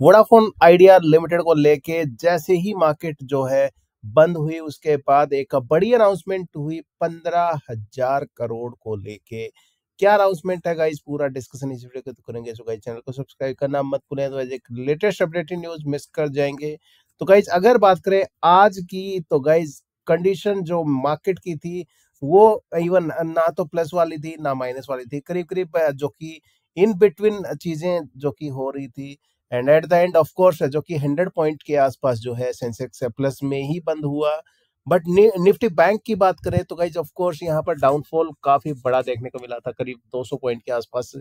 Vodafone idea limited को लेके जैसे ही मार्केट जो है बंद हुई उसके बाद एक बड़ी अनाउंसमेंट हुई पंद्रह हजार करोड़ को लेके क्या अनाउंसमेंट है गाइस पूरा डिस्कशन इस वीडियो के करेंगे सो गाइस चैनल को सब्सक्राइब करना मत भूलें तो एक लेटेस्ट अपडेटेड न्यूज मिस कर जाएंगे तो गाइज अगर बात करें आज की तो गाइज कंडीशन जो मार्केट की थी वो इवन ना तो प्लस वाली थी ना माइनस वाली थी करीब करीब जो कि इन बिटवीन चीजें जो कि हो रही थी and at the end of course जो कि 100 पॉइंट के आसपास जो है सेंसेक्स प्लस में ही बंद हुआ बट निफ्टी बैंक की बात करें तो गाइज ऑफकोर्स यहाँ पर डाउनफॉल काफी बड़ा देखने को मिला था करीब 200 पॉइंट के आसपास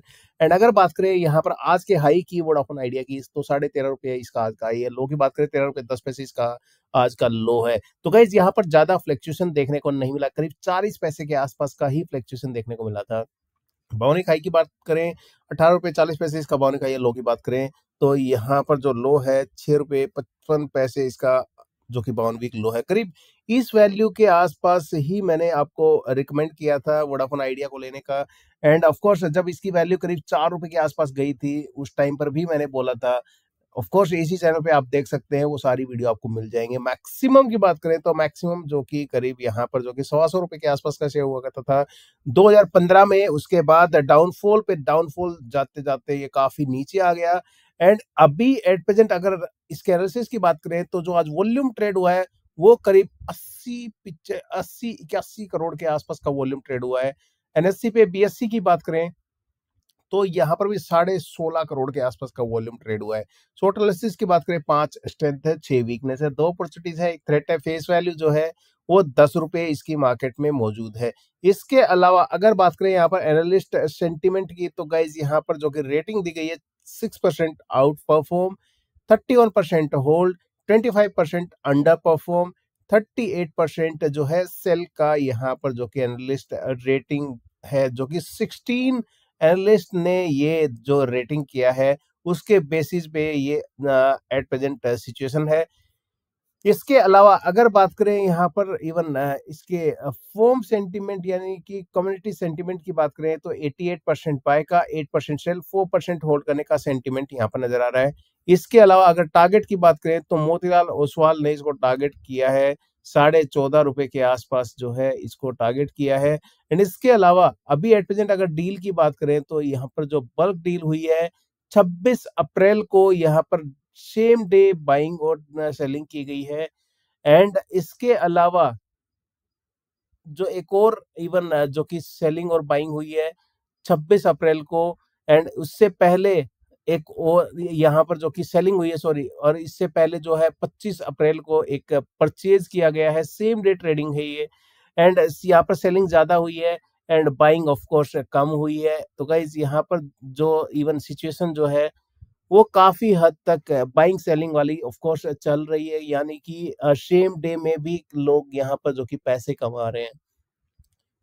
एंड अगर बात करें यहाँ पर आज के हाई की वोडाफोन आइडिया की तो साढ़े तेरह रुपये इसका आज का हाई है लो की बात करें तेरह रुपये दस पैसे इसका आज का लो है तो गाइज यहाँ पर ज्यादा फ्लैक्चुएशन देखने को नहीं मिला करीब चालीस पैसे के आसपास का ही फ्लैक्चुएशन देखने को मिला था बाउनिक हाई की बात करें अठारह रुपये चालीस पैसे इसका हाई है लो की बात करें तो यहाँ पर जो लो है छः रुपये पचपन पैसे इसका जो कि बावन वीक लो है करीब इस वैल्यू के आसपास ही मैंने आपको रिकमेंड किया था वोडाफोन आइडिया को लेने का एंड ऑफकोर्स जब इसकी वैल्यू करीब चार रुपए के आसपास गई थी उस टाइम पर भी मैंने बोला था ऑफकोर्स इसी चैनल पे आप देख सकते हैं वो सारी वीडियो आपको मिल जाएंगे मैक्सिमम की बात करें तो मैक्सिमम जो कि करीब यहाँ पर जो कि सवा सौ रुपए के आसपास का शेयर हुआ करता था 2015 में उसके बाद डाउनफॉल पे डाउनफॉल जाते जाते ये काफी नीचे आ गया एंड अभी एट प्रेजेंट अगर इसके एनालिसिस की बात करें तो जो आज वॉल्यूम ट्रेड हुआ है वो करीब अस्सी पिछले अस्सी इक्यासी करोड़ के आसपास का वॉल्यूम ट्रेड हुआ है एनएससी पे बीएससी की बात करें तो यहाँ पर भी साढ़े सोलह करोड़ के आसपास का वॉल्यूम ट्रेड हुआ है शॉर्ट एनालिसिस की बात करें पांच स्ट्रेंथ है छह वीकनेस है दो अपॉर्चुनिटीज है एक थ्रेट है फेस वैल्यू जो है वो दस रुपए इसकी मार्केट में मौजूद है इसके अलावा अगर बात करें यहाँ पर एनालिस्ट सेंटिमेंट की तो गाइज यहाँ पर जो कि रेटिंग दी गई है 6% outperform, 31% होल्ड 25% अंडर परफॉर्म 38% जो है सेल का यहाँ पर जो कि एनालिस्ट रेटिंग है जो कि 16 एनालिस्ट ने ये जो रेटिंग किया है उसके बेसिस पे ये एट प्रेजेंट सिचुएशन है इसके अलावा अगर बात करें यहाँ पर इवन इसके फोम सेंटीमेंट यानी कि कम्युनिटी सेंटीमेंट की बात करें तो 88 परसेंट पाए का 8 परसेंट सेल 4 परसेंट होल्ड करने का सेंटीमेंट यहाँ पर नजर आ रहा है इसके अलावा अगर टारगेट की बात करें तो मोतीलाल ओसवाल ने इसको टारगेट किया है साढ़े चौदह रुपए के आसपास जो है इसको टारगेट किया है एंड इसके अलावा अभी एट प्रेजेंट अगर डील की बात करें तो यहाँ पर जो बल्क डील हुई है 26 अप्रैल को यहाँ पर सेम डे बाइंग और सेलिंग की गई है एंड इसके अलावा जो एक और इवन जो कि सेलिंग और बाइंग हुई है 26 अप्रैल को एंड उससे पहले एक और यहाँ पर जो कि सेलिंग हुई है सॉरी और इससे पहले जो है 25 अप्रैल को एक परचेज किया गया है सेम डे ट्रेडिंग है ये एंड यहाँ पर सेलिंग ज्यादा हुई है एंड बाइंग ऑफ कोर्स कम हुई है तो गाइज यहाँ पर जो इवन सिचुएशन जो है वो काफ़ी हद तक बाइंग सेलिंग वाली ऑफ कोर्स चल रही है यानी कि सेम डे में भी लोग यहाँ पर जो कि पैसे कमा रहे हैं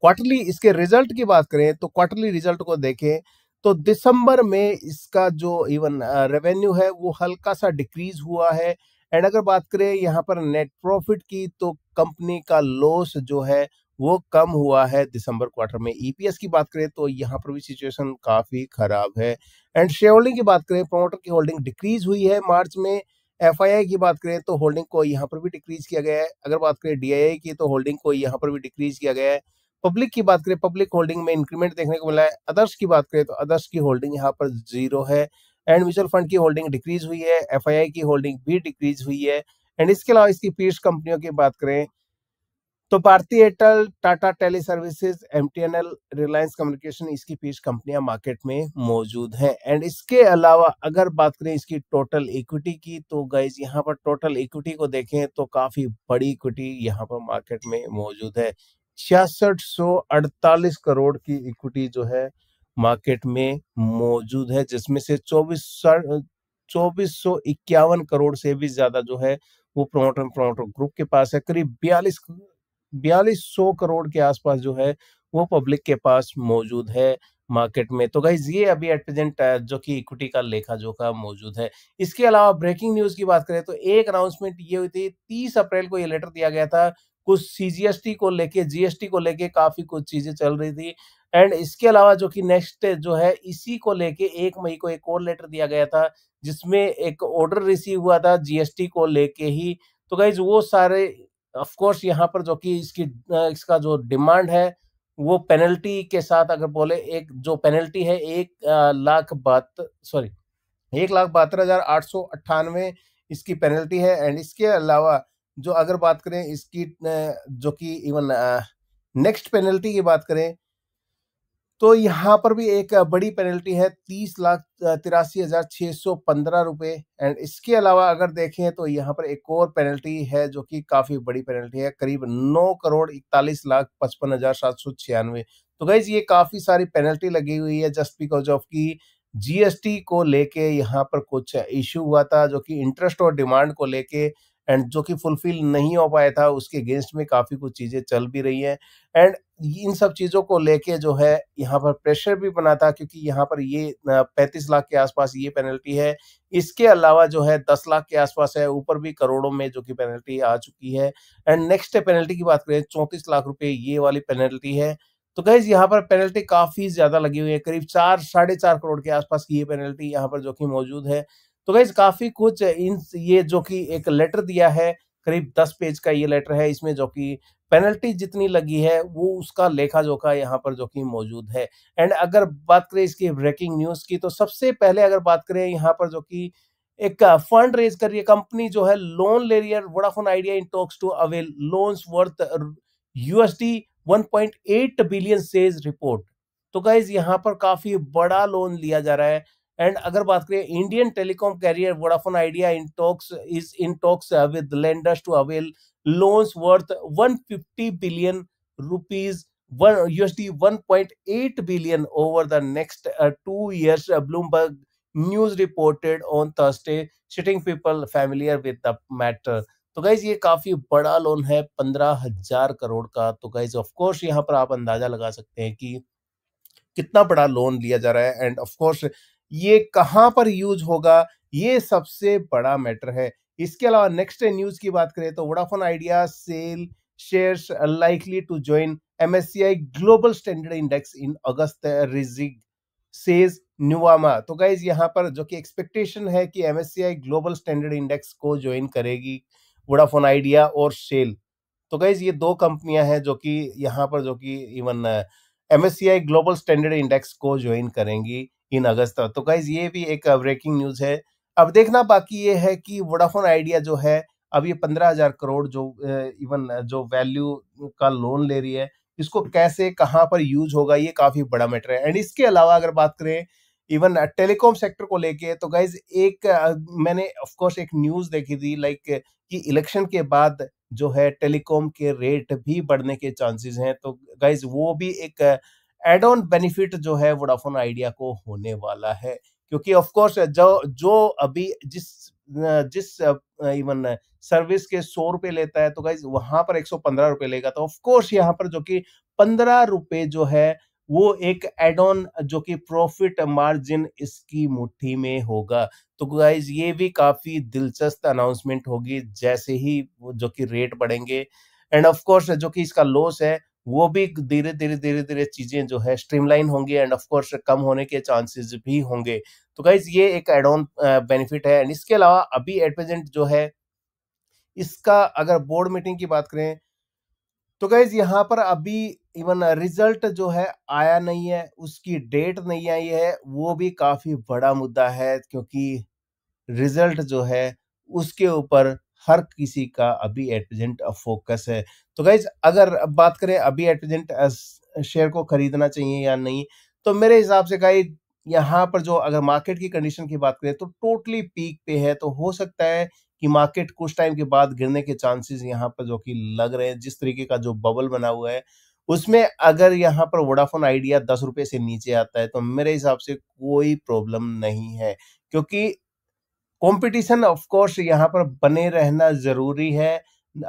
क्वार्टरली इसके रिजल्ट की बात करें तो क्वार्टरली रिजल्ट को देखें तो दिसंबर में इसका जो इवन रेवेन्यू है वो हल्का सा डिक्रीज हुआ है एंड अगर बात करें यहाँ पर नेट प्रॉफिट की तो कंपनी का लॉस जो है वो कम हुआ है दिसंबर क्वार्टर में ईपीएस e की बात करें तो यहाँ पर भी सिचुएशन काफ़ी खराब है एंड शेयर होल्डिंग की बात करें प्रोमोटर की होल्डिंग डिक्रीज हुई है मार्च में एफ की बात करें तो होल्डिंग को यहाँ पर भी डिक्रीज किया गया है अगर बात करें डी की तो होल्डिंग को यहाँ पर भी डिक्रीज किया गया है पब्लिक की बात करें पब्लिक होल्डिंग में इंक्रीमेंट देखने को मिला है अदर्स की बात करें तो अदर्स की होल्डिंग यहाँ पर जीरो है एंड म्यूचुअल फंड की होल्डिंग डिक्रीज हुई है एफ की होल्डिंग भी डिक्रीज हुई है एंड इसके अलावा इसकी पीर्स कंपनियों की बात करें तो Bharti Airtel Tata teleservices M Reliance communication इसकी पेश कंपनियां मार्केट में मौजूद हैं एंड इसके अलावा अगर बात करें इसकी टोटल इक्विटी की तो गाइज यहां पर टोटल इक्विटी को देखें तो काफी बड़ी इक्विटी यहां पर मार्केट में मौजूद है छियासठ करोड़ की इक्विटी जो है मार्केट में मौजूद है जिसमें से चौबीस चौबीस करोड़ से भी ज्यादा जो है वो प्रोमोटर प्रोमोटर ग्रुप के पास है करीब बयालीस बयालीस सौ करोड़ के आसपास जो है वो पब्लिक के पास मौजूद है मार्केट में तो गाइज ये अभी एट प्रेजेंट जो कि इक्विटी का लेखा जोखा मौजूद है इसके अलावा ब्रेकिंग न्यूज की बात करें तो एक अनाउंसमेंट ये हुई थी तीस अप्रैल को ये लेटर दिया गया था कुछ सीजीएसटी को लेके जीएसटी को लेके काफी कुछ चीजें चल रही थी एंड इसके अलावा जो कि नेक्स्ट जो है इसी को लेके एक मई को एक और लेटर दिया गया था जिसमें एक ऑर्डर रिसीव हुआ था जीएसटी को लेके ही तो गाइज वो सारे ऑफ कोर्स यहाँ पर जो कि इसकी इसका जो डिमांड है वो पेनल्टी के साथ अगर बोले एक जो पेनल्टी है एक लाख बात सॉरी एक लाख बहत्तर हजार आठ सौ अट्ठानवे इसकी पेनल्टी है एंड इसके अलावा जो अगर बात करें इसकी जो कि इवन नेक्स्ट पेनल्टी की बात करें तो यहाँ पर भी एक बड़ी पेनल्टी है तीस लाख तिरासी हजार छह सौ पंद्रह रुपए एंड इसके अलावा अगर देखें तो यहाँ पर एक और पेनल्टी है जो कि काफ़ी बड़ी पेनल्टी है करीब नौ करोड़ इकतालीस लाख पचपन हजार सात सौ छियानवे तो गई ये काफ़ी सारी पेनल्टी लगी हुई है जस्ट बिकॉज ऑफ की जीएसटी को लेके यहाँ पर कुछ इश्यू हुआ था जो कि इंटरेस्ट और डिमांड को लेके एंड जो कि फुलफिल नहीं हो पाया था उसके अगेंस्ट में काफ़ी कुछ चीज़ें चल भी रही हैं एंड इन सब चीज़ों को लेके जो है यहाँ पर प्रेशर भी बना था क्योंकि यहाँ पर ये पैंतीस लाख के आसपास ये पेनल्टी है इसके अलावा जो है दस लाख के आसपास है ऊपर भी करोड़ों में जो कि पेनल्टी आ चुकी है एंड नेक्स्ट पेनल्टी की बात करें चौंतीस लाख रुपये ये वाली पेनल्टी है तो गैज यहाँ पर पेनल्टी काफ़ी ज़्यादा लगी हुई है करीब चार साढ़े चार करोड़ के आसपास की ये पेनल्टी यहाँ पर जो कि मौजूद है तो गाइज काफ़ी कुछ इन ये जो कि एक लेटर दिया है करीब दस पेज का ये लेटर है इसमें जो कि पेनल्टी जितनी लगी है वो उसका लेखा जोखा यहाँ पर जो कि मौजूद है एंड अगर बात करें इसकी ब्रेकिंग न्यूज़ की तो सबसे पहले अगर बात करें यहाँ पर जो कि एक फंड रेज कर रही है कंपनी जो है लोन ले रही है Vodafone Idea in talks to avail loans worth USD 1.8 billion says report तो गाइज यहाँ पर काफी बड़ा लोन लिया जा रहा है एंड अगर बात करें Indian telecom carrier Vodafone Idea in talks is in talks with lenders to avail loans worth 150 billion rupees one USD 1.8 billion over the next two years Bloomberg news reported on Thursday citing people familiar with the matter तो guys ये काफी बड़ा loan है पंद्रह हजार करोड़ का तो guys of course यहाँ पर आप अंदाजा लगा सकते हैं कि कितना बड़ा लोन लिया जा रहा है एंड ऑफकोर्स ये कहां पर यूज होगा ये सबसे बड़ा मैटर है इसके अलावा नेक्स्ट न्यूज की बात करें तो Vodafone Idea SAIL shares likely to join MSCI global standard index in August Rizig says Nuvama तो गाइज यहाँ पर जो कि एक्सपेक्टेशन है कि आई ग्लोबल स्टैंडर्ड इंडेक्स को ज्वाइन करेगी वोडाफोन आइडिया और सेल तो गाइज ये दो कंपनियां हैं जो कि यहाँ पर जो कि even M S C I global standard index को ज्वाइन करेंगी इन अगस्त तक तो गाइज ये भी एक ब्रेकिंग uh, न्यूज है अब देखना बाकी ये है कि वोडाफोन आइडिया जो है अब ये पंद्रह हजार करोड़ जो इवन uh, uh, जो वैल्यू का लोन ले रही है इसको कैसे कहाँ पर यूज होगा ये काफी बड़ा मैटर है एंड इसके अलावा अगर बात करें इवन टेलीकॉम सेक्टर को लेके तो गाइज एक मैंने ऑफकोर्स एक न्यूज देखी थी लाइक कि इलेक्शन के बाद जो है टेलीकॉम के रेट भी बढ़ने के चांसेस हैं तो गाइज वो भी एक एड ऑन बेनिफिट जो है वोडाफोन आइडिया को होने वाला है क्योंकि ऑफ कोर्स जो जो अभी जिस जिस इवन सर्विस के सौ रुपए लेता है तो गाइज वहां पर एक सौ पंद्रह रुपए लेगा तो ऑफ कोर्स यहाँ पर जो कि पंद्रह रुपए जो है वो एक एड ऑन जो कि प्रॉफिट मार्जिन इसकी मुट्ठी में होगा तो गाइज ये भी काफी दिलचस्प अनाउंसमेंट होगी जैसे ही जो कि रेट बढ़ेंगे एंड ऑफ कोर्स जो कि इसका लॉस है वो भी धीरे धीरे धीरे धीरे चीजें जो है स्ट्रीमलाइन होंगी एंड ऑफ कोर्स कम होने के चांसेस भी होंगे तो गाइज ये एक एड ऑन बेनिफिट है एंड इसके अलावा अभी एट प्रेजेंट जो है इसका अगर बोर्ड मीटिंग की बात करें तो गाइज यहाँ पर अभी इवन रिजल्ट जो है आया नहीं है उसकी डेट नहीं आई है वो भी काफी बड़ा मुद्दा है क्योंकि रिजल्ट जो है उसके ऊपर हर किसी का अभी एट प्रेजेंट फोकस है तो गाइज अगर बात करें अभी एट प्रेजेंट शेयर को खरीदना चाहिए या नहीं तो मेरे हिसाब से गाइज यहाँ पर जो अगर मार्केट की कंडीशन की बात करें तो टोटली पीक पे है तो हो सकता है कि मार्केट कुछ टाइम के बाद गिरने के चांसेस यहाँ पर जो कि लग रहे हैं जिस तरीके का जो बबल बना हुआ है उसमें अगर यहाँ पर वोडाफोन आइडिया दस रुपए से नीचे आता है तो मेरे हिसाब से कोई प्रॉब्लम नहीं है क्योंकि कंपटीशन ऑफ कोर्स यहाँ पर बने रहना जरूरी है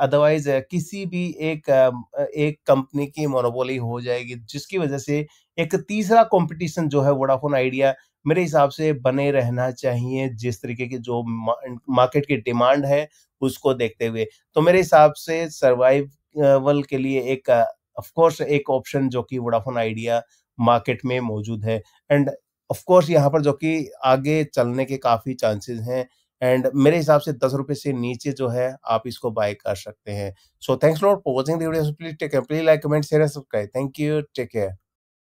अदरवाइज किसी भी एक एक कंपनी की मोनोपोली हो जाएगी जिसकी वजह से एक तीसरा कंपटीशन जो है वोडाफोन आइडिया मेरे हिसाब से बने रहना चाहिए जिस तरीके की जो मार्केट की डिमांड है उसको देखते हुए तो मेरे हिसाब से सर्वाइवल के लिए एक ऑफ कोर्स एक ऑप्शन जो कि वोडाफोन आइडिया मार्केट में मौजूद है एंड ऑफकोर्स यहाँ पर जो कि आगे चलने के काफ़ी चांसेस हैं एंड मेरे हिसाब से दस रुपये से नीचे जो है आप इसको बाय कर सकते हैं so thanks for watching video please take please like comment share subscribe thank you take care